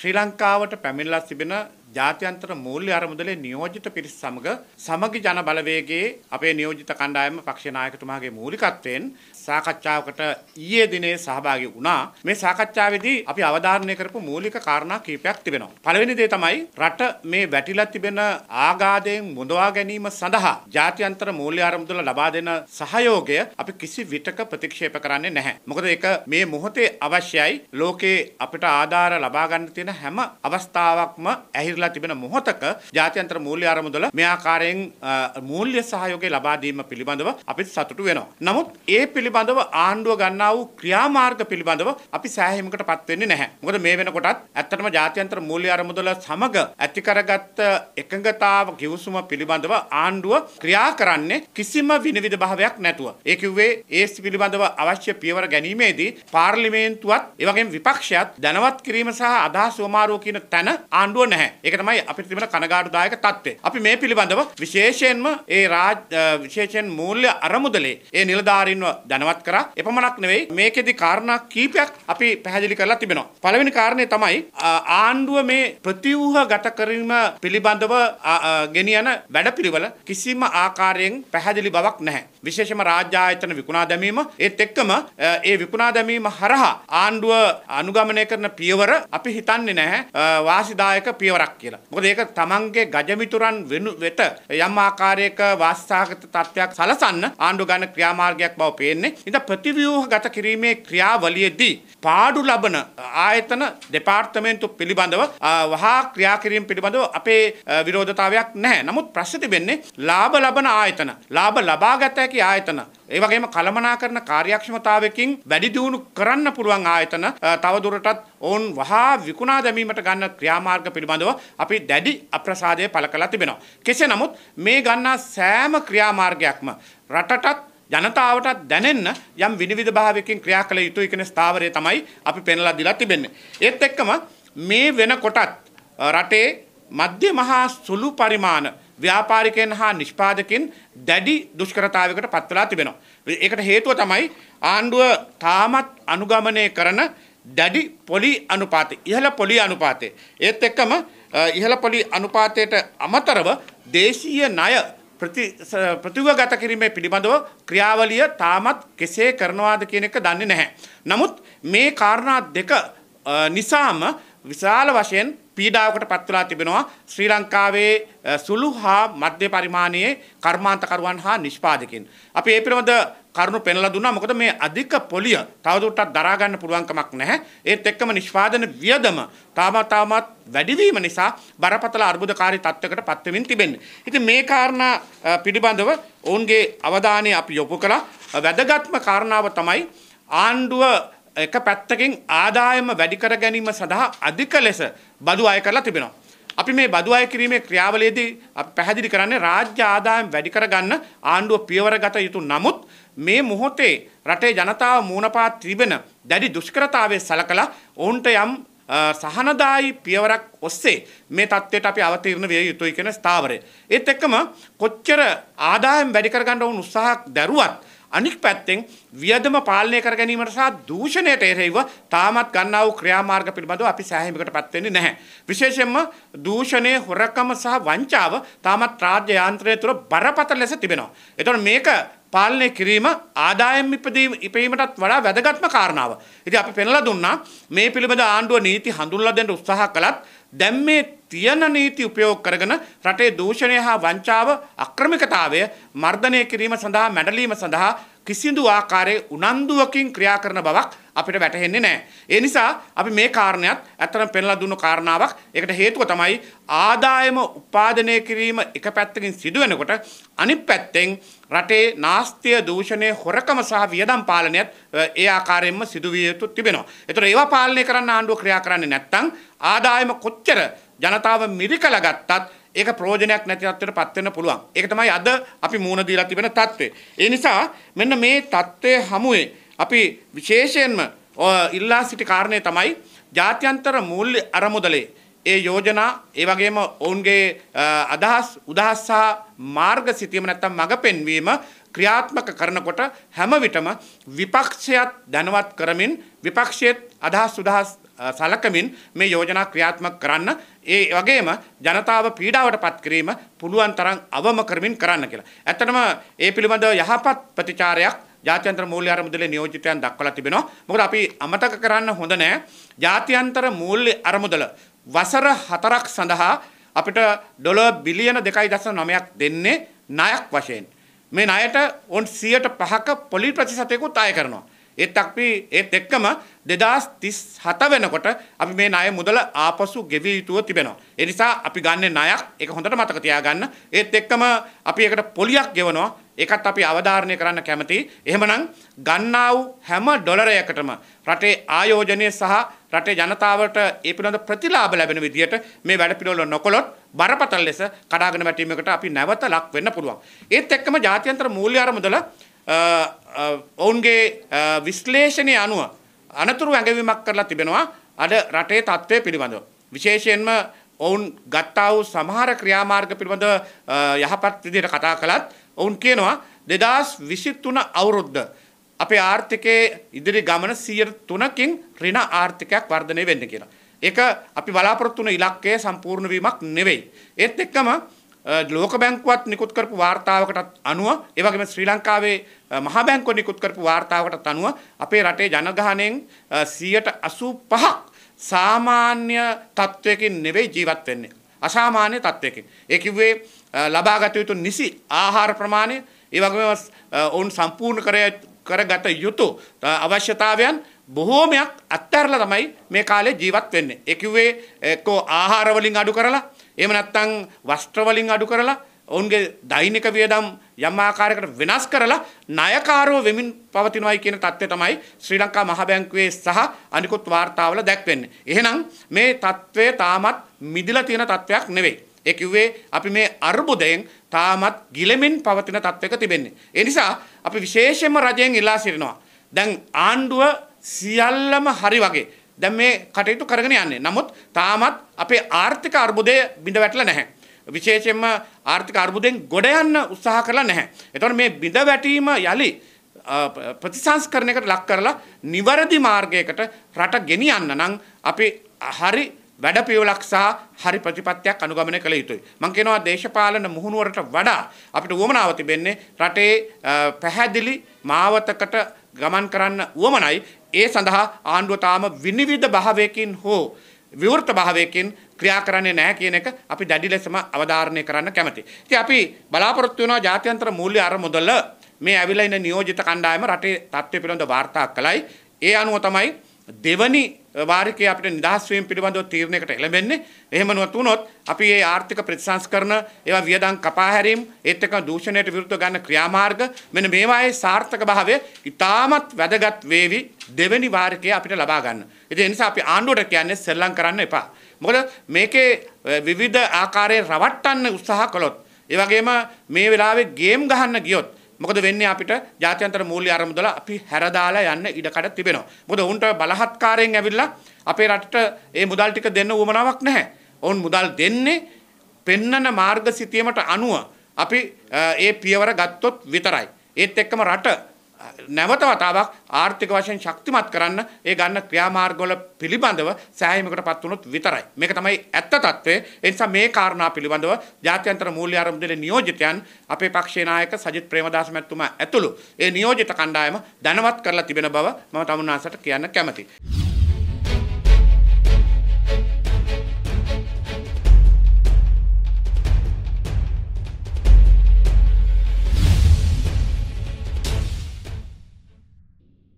ශ්‍රී ලංකාවට පැමිණලා තිබෙන ජාත්‍යන්තර මූල්‍ය අරමුදලේ නියෝජිත පිරිස් සමග සමගි ජන බලවේගයේ අපේ නියෝජිත කණ්ඩායම පක්ෂ නායකතුමාගේ මූලිකත්වයෙන් සාකච්ඡාවකට ඊයේ දිනේ සහභාගී වුණා. මේ සාකච්ඡාවේදී අපි අවධාරණය කරපු මූලික කාරණා කීපයක් තිබෙනවා. පළවෙනි දේ තමයි රට මේ වැටිලා තිබෙන ආගාධයෙන් මුදවා ගැනීම සඳහා ජාත්‍යන්තර මූල්‍ය අරමුදල ලබා දෙන සහයෝගය අපි කිසි විටක ප්‍රතික්ෂේප කරන්නේ නැහැ. මොකද ඒක මේ මොහොතේ අවශ්‍යයි. ලෝකේ අපිට ආධාර ලබා ගන්න තියෙන හැම අවස්ථාවක්ම ඇහිරලා ඉතිරිලා තිබෙන මොහොතක ජාත්‍යන්තර මූල්‍ය ආරමුදල මේ ආකාරයෙන් මූල්‍ය සහයෝගය ලබා දීම පිළිබඳව අපිට සතුටු වෙනවා. නමුත් ඒ පිළිබඳව ආණ්ඩුව ගන්නා වූ ක්‍රියාමාර්ග පිළිබඳව අපි සෑහීමකටපත් වෙන්නේ නැහැ. මොකද මේ වෙනකොටත් ඇත්තටම ජාත්‍යන්තර මූල්‍ය ආරමුදල සමග ඇති කරගත්ත එකඟතාව කිවිසුම පිළිබඳව ආණ්ඩුව ක්‍රියා කරන්නේ කිසිම විනිවිද භාවයක් නැතුව. ඒ කිව්වේ ඒ පිළිබඳව අවශ්‍ය පියවර ගැනීමේදී පාර්ලිමේන්තුවත් ඒ වගේම විපක්ෂයත් දැනවත් කිරීම සහ අදහස් වමාරුව කියන තැන ආණ්ඩුව නැහැ. ඒක තමයි අපිට තිබෙන කනගාටුදායක තත්ත්වය. අපි මේ පිළිබඳව විශේෂයෙන්ම ඒ විශේෂයෙන් මූල්‍ය අරමුදලේ ඒ නිලධාරීන්ව දැනුවත් කරා. එපමණක් නෙවෙයි මේකෙදි කාරණා කීපයක් අපි පැහැදිලි කරලා තිබෙනවා. පළවෙනි කාරණේ තමයි ආණ්ඩුව මේ ප්‍රතිව්‍යුහගත කිරීම පිළිබඳව ගෙනියන වැඩපිළිවෙල කිසිම ආකාරයෙන් පැහැදිලි බවක් නැහැ. විශේෂම රාජ්‍ය ආයතන විකුණා දැමීම ඒත් එක්කම ඒ විකුණා දැමීම හරහා ආණ්ඩුව අනුගමනය කරන පියවර අපි හිතන්නේ නැහැ වාසිදායක පියවරක් කියලා. මොකද ඒක තමන්ගේ ගජමිතුරන් වෙනු වෙත යම් ආකාරයක වාස්ථාගත තත්ත්වයක් සලසන්න ආණ්ඩු ගන්න ක්‍රියාමාර්ගයක් බව පේන්නේ. ඉතින් ප්‍රතිව්‍යුහගත කිරීමේ ක්‍රියාවලියේදී පාඩු ලබන ආයතන දෙපාර්තමේන්තු පිළිබඳව වහා ක්‍රියා කිරීම පිළිබඳව අපේ විරෝධතාවයක් නැහැ. නමුත් ප්‍රශ්නේ තිබෙන්නේ ලාභ ලබන ආයතන, ලාභ ලබාගත හැකි ආයතන ඒ වගේම කළමනාකරන කාර්යක්ෂමතාවයකින් වැඩි දියුණු කරන්න පුළුවන් ආයතන තවදුරටත් ඔවුන් වහා විකුණා දැමීමට ගන්න ක්‍රියාමාර්ග පිළිබඳව අපි දැඩි අප්‍රසාදය පළ කළා තිබෙනවා. කෙසේ නමුත් මේ ගන්නා සෑම ක්‍රියාමාර්ගයක්ම රටටත් ජනතාවටත් දැනෙන්න යම් විනිවිධභාවයකින් ක්‍රියා කළ යුතුයි කියන ස්ථාවරය තමයි අපි පෙන්ලා දීලා තිබෙන්නේ. ඒත් එක්කම මේ වෙනකොටත් රටේ මධ්‍ය මහා සුළු පරිමාණ ව්‍යාපාරිකයන් හා නිෂ්පාදකෙන් දැඩි දුෂ්කරතාවයකට පත්වලා තිබෙනවා. ඒකට හේතුව තමයි ආණ්ඩුව තාමත් අනුගමනය කරන දැඩි පොලි අනුපාතය ඉහළ පොලි අනුපාතය ඒත් එක්කම ඉහළ පොලි අනුපාතයට අමතරව දේශීය ණය ප්‍රතිවගත කිරීමේ පිළිබඳව ක්‍රියාවලිය තාමත් කෙසේ කරනවාද කියන එක දන්නේ නැහැ. නමුත් මේ කාරණා දෙක නිසාම විශාල වශයෙන් පීඩාවකට පත්වලා තිබෙනවා ශ්‍රී ලංකාවේ සුළු හා මධ්‍ය පරිමාණයේ කර්මාන්තකරුවන් හා නිෂ්පාදකින්. අපි ඒ පිළිබඳ කරුණු පෙන්ලා දුන්නා. මොකද මේ අධික පොලිය තවදුරටත් දරා ගන්න පුළුවන්කමක් නැහැ. ඒත් එක්කම නිෂ්පාදන වියදම තාම තාමත් වැඩි වීම නිසා බරපතල අර්බුදකාරී තත්ත්වයකට පත් වෙමින් තිබෙන්නේ. ඉතින් මේ කාරණා පිළිබඳව ඔවුන්ගේ අවධානය අපි යොමු කළා. වැදගත්ම කාරණාව තමයි ආණ්ඩුව එක පැත්තකින් ආදායම වැඩි කර ගැනීම සඳහා අධික ලෙස බදු අය කරලා තිබෙනවා. අපි මේ බදු අය කිරීමේ ක්‍රියාවලියේදී අපි පැහැදිලි කරන්නේ රාජ්‍ය ආදායම් වැඩි කරගන්න ආණ්ඩුව පියවර ගත යුතු නමුත් මේ මොහොතේ රටේ ජනතාව මූණපා තිබෙන දැඩි දුෂ්කරතාවයේ සලකලා ඔවුන්ට යම් සහනදායි පියවරක් ඔස්සේ මේ தත්ත්වයට අපි අවතීර්ණ විය යුතුයි කියන ස්ථාවරය. ඒත් එක්කම කොච්චර ආදායම් වැඩි කරගන්න උත්සාහයක් දැරුවත් අනික් පැත්තෙන් වියදම පාලනය කර ගැනීමට සහ දූෂණයට එරෙහිව තාමත් ගන්නා වූ ක්‍රියාමාර්ග පිළිබඳව අපි සෑහීමකට පත් වෙන්නේ නැහැ. විශේෂයෙන්ම දූෂණය, හොරකම සහ වංචාව තාමත් රාජ්‍ය යාන්ත්‍රය තුළ බරපතල ලෙස තිබෙනවා. එතකොට මේක පාලනය කිරීම ආදායම් ඉපදීම ඉපීමටත් වඩා වැදගත්ම කාරණාව. ඉතින් අපි පෙන්ලා දුන්නා මේ පිළිබඳ ආණ්ඩුව නීති හඳුන්ලා දෙන්න උත්සාහ කළත් දැන් මේ තියෙන නීති උපයෝග කරගෙන රටේ දූෂණය හා වංචාව අක්‍රමිකතාවය මර්ධනය කිරීම සඳහා මැඩලීම සඳහා කිසිදු ආකාරයේ උනන්දුවකින් ක්‍රියා කරන බවක් අපිට වැටහෙන්නේ නැහැ. ඒ නිසා අපි මේ කාරණයක් ඇත්තටම පෙන්ලා දුන්නු කාරණාවක්. ඒකට හේතුව තමයි ආදායම උපාදනය කිරීම එක පැත්තකින් සිදු වෙනකොට අනිත් පැත්තෙන් රටේ නාස්තිය දූෂණය හොරකම සහ වියදම් පාලනයත් ඒ ආකාරයෙන්ම සිදු විය යුතු තිබෙනවා. ඒතර ඒවා පාලනය කරන්න ආණ්ඩුව ක්‍රියා කරන්නේ නැත්නම් ආදායම කොච්චර ජනතාව මිරිකලා ගත්තත් ඒක ප්‍රෝජනයක් නැති තත්ත්වයට පත් වෙන්න පුළුවන්. ඒක තමයි අද අපි මූණ දීලා තිබෙන தત્ත්වය. ඒ නිසා මෙන්න මේ தત્ත්වයේ හමුවේ අපි විශේෂයෙන්ම ඉල්ලා සිටි කාරණේ තමයි ජාත්‍යන්තර මූල්‍ය අරමුදලේ ඒ යෝජනා ඒ වගේම ඔවුන්ගේ අදහස් උදහස් සහ මාර්ග සිතීම නැත්තම් මඟ පෙන්වීම ක්‍රියාත්මක කරනකොට හැම විටම විපක්ෂයත් දැනුවත් කරමින් විපක්ෂයේත් අදහස් උදහස් සලකමින් මේ යෝජනා ක්‍රියාත්මක කරන්න ඒ වගේම ජනතාව පීඩාවට පත් කිරීම පුළුවන් තරම් අවම කරමින් කරන්න කියලා. ඇත්තටම ඒ පිළිබඳව යහපත් ප්‍රතිචාරයක් ජාත්‍යන්තර මූල්‍ය අරමුදලේ නියෝජිතයන් දක්වලා තිබෙනවා. මොකද අපි අමතක කරන්න හොඳ නෑ. ජාත්‍යන්තර මූල්‍ය අරමුදල වසර 4ක් සඳහා අපිට ඩොලර් බිලියන 2.9ක් දෙන්නේ ණයක් වශයෙන්. මේ ණයට ඔවුන් 105ක පොලි ප්‍රතිශතයකුත් අය කරනවා. ඒත් අපි ඒත් එක්කම 2037 වෙනකොට අපි මේ ණය මුදල ආපසු ගෙවිය යුතුව තිබෙනවා. ඒ නිසා අපි ගන්න ණයක් ඒක හොඳට මතක තියාගන්න. ඒත් එක්කම අපි ඒකට පොලියක් ගෙවනවා. ඒකත් අපි අවධාරණය කරන්න කැමතියි. එහෙමනම් ගන්නා වූ හැම ඩොලරයකටම රටේ ආයෝජනය සහ රටේ ජනතාවට ඒ පිළිබඳ ප්‍රතිලාභ ලැබෙන විදිහට මේ වැඩ පිළිවෙල නොකොලොත් බරපතල ලෙස කඩාගෙන වැටීමකට අපි නැවත ලක් වෙන්න පුළුවන්. ඒත් එක්කම ජාත්‍යන්තර මූල්‍ය අරමුදල ඔවුන්ගේ විශ්ලේෂණය අනුව අනතුරු ඇඟවීමක් කරලා තිබෙනවා අද රටේ තත්ත්වය පිළිබඳව. විශේෂයෙන්ම ඔවුන් ගත්තා වූ සමහර ක්‍රියාමාර්ග පිළිබඳ යහපත් විදිහට කතා කළත් ඔවුන් කියනවා 2023 අවුරුද්ද අපේ ආර්ථිකයේ ඉදිරි ගමන 103කින් ඍණ ආර්ථිකයක් වර්ධනය වෙන්න කියලා. ඒක අපි බලාපොරොත්තු වුණ ඉලක්කය සම්පූර්ණ වීමක් නෙවෙයි. ඒත් එක්කම ලෝක බැංකුවත් නිකුත් කරපු වාර්තාවකටත් අනුව ඒ වගේම ශ්‍රී ලංකාවේ මහා බැංකුව නිකුත් කරපු වාර්තාවකටත් අනුව අපේ රටේ ජනගහණයෙන් 85ක් සාමාන්‍ය තත්වයකින් නෙවෙයි ජීවත් වෙන්නේ අසාමාන්‍ය තත්වයකින් ඒ කිව්වේ ලබාගත යුතු නිසි ආහාර ප්‍රමාණය ඒ වගේම ඔවුන් සම්පූර්ණ කර කරගත යුතු අවශ්‍යතාවයන් බොහෝමයක් අත්හැරලා තමයි මේ කාලේ ජීවත් වෙන්නේ ඒ කිව්වේ එක්කෝ ආහාර වලින් අඩු කරලා එහෙම නැත්නම් වස්ත්‍ර වලින් අඩු කරලා ඔවුන්ගේ දෛනික වියදම් යම් ආකාරයකට වෙනස් කරලා ණයකාරව වෙමින් පවතිනවායි කියන தත්ත්වය තමයි ශ්‍රී ලංකා මහ බැංකුවේ සහ අනිකුත් වාර්තාවල දැක්වෙන්නේ. එහෙනම් මේ தත්ත්වය තාමත් මිදිලා තියෙන தත්ත්වයක් නෙවෙයි. ඒ කිව්වේ අපි මේ අර්බුදයෙන් තාමත් ගිලෙමින් පවතින තත්වයක තිබෙන්නේ. ඒ නිසා අපි විශේෂයෙන්ම රජයෙන් ඉල්ලා සිටිනවා. දැන් ආණ්ඩුව සියල්ලම හරි වගේ දැන් මේ කටයුතු කරගෙන යන්නේ. නමුත් තාමත් අපේ ආර්ථික අර්බුදය බිඳ වැටලා නැහැ. විශේෂයෙන්ම ආර්ථික අර්බුදයෙන් ගොඩ යන්න උත්සාහ කරලා නැහැ. එතකොට මේ බිඳ වැටීම යලි ප්‍රතිසංස්කරණයකට ලක් කරලා නිවැරදි මාර්ගයකට රට ගෙනියන්න නම් අපි හරි වැඩපියවලක් සහ හරි ප්‍රතිපත්තියක් අනුගමනය කළ යුතුයි. මම කියනවා දේශපාලන මුහුණුවරට වඩා අපිට උවමනාව තිබෙන්නේ රටේ පැහැදිලි මාවතකට ගමන් කරන්න වුවමනයි ඒ සඳහා ආණ්ඩුව තාම විනිවිද භාවයකින් හෝ විවෘත භාවයකින් ක්‍රියා කරන්නේ නැහැ කියන එක අපි දැඩි ලෙසම අවධාරණය කරන්න කැමතියි. ඉතින් අපි බලාපොරොත්තු වෙනවා ජාත්‍යන්තර මූල්‍ය අරමුදල මේ ඇවිල්ලා ඉන්න නියෝජිත කණ්ඩායම රටේ තත්ත්වය පිළිබඳ වාර්තා කළයි. ඒ අනුව තමයි දෙවනි වාරිකයේ අපිට නිදහස් වීම පිළිබඳව තීරණයකට එළඹෙන්නේ. එහෙම නොතුනොත් අපි මේ ආර්ථික ප්‍රතිසංස්කරණ, ඒවා වියදම් කපා හැරීම්, ඒත් එක්ක දූෂණයට විරුද්ධව ගන්න ක්‍රියාමාර්ග මෙන්න මේවායේ සාර්ථකභාවය ඉතාමත් වැදගත් වේවි දෙවෙනි වාරිකයේ අපිට ලබා ගන්න. ඉතින් ඒ නිසා අපි ආණ්ඩුවට කියන්නේ සෙල්ලම් කරන්න එපා. මොකද මේකේ විවිධ ආකාරයේ රවට්ටන්න උත්සාහ කළොත්, ඒ වගේම මේ වෙලාවේ ගේම් ගහන්න ගියොත් මොකද වෙන්නේ අපිට ජාත්‍යන්තර මූල්‍ය ආරමුදල අපි හැරදාලා යන්න ඉඩකඩ තිබෙනවා. මොකද උන්ට බලහත්කාරයෙන් ඇවිල්ලා අපේ රටට මේ මුදල් ටික දෙන්න උවමනාවක් නැහැ. ඔවුන් මුදල් දෙන්නේ පෙන්නන මාර්ග සිතියමට අනුව අපි ඒ පියවර ගත්තොත් විතරයි. ඒත් එක්කම රට නැවත වතාවක් ආර්ථික වශයෙන් ශක්තිමත් කරන්න ඒ ගන්න ක්‍රියාමාර්ගවල පිළිබඳව සෑහීමකටපත් වුණොත් විතරයි. මේක තමයි ඇත්ත తත්වය. ඒ නිසා මේ කාරණා පිළිබඳව ජාත්‍යන්තර මූල්‍ය ආරම්භදලේ නියෝජිතයන් අපේ පක්ෂේ නායක සජිත් ප්‍රේමදාස මැතිතුමා ඇතුළු ඒ නියෝජිත කණ්ඩායම දැනුවත් කරලා තිබෙන බව මම තමුන්නාසට කියන්න කැමතියි.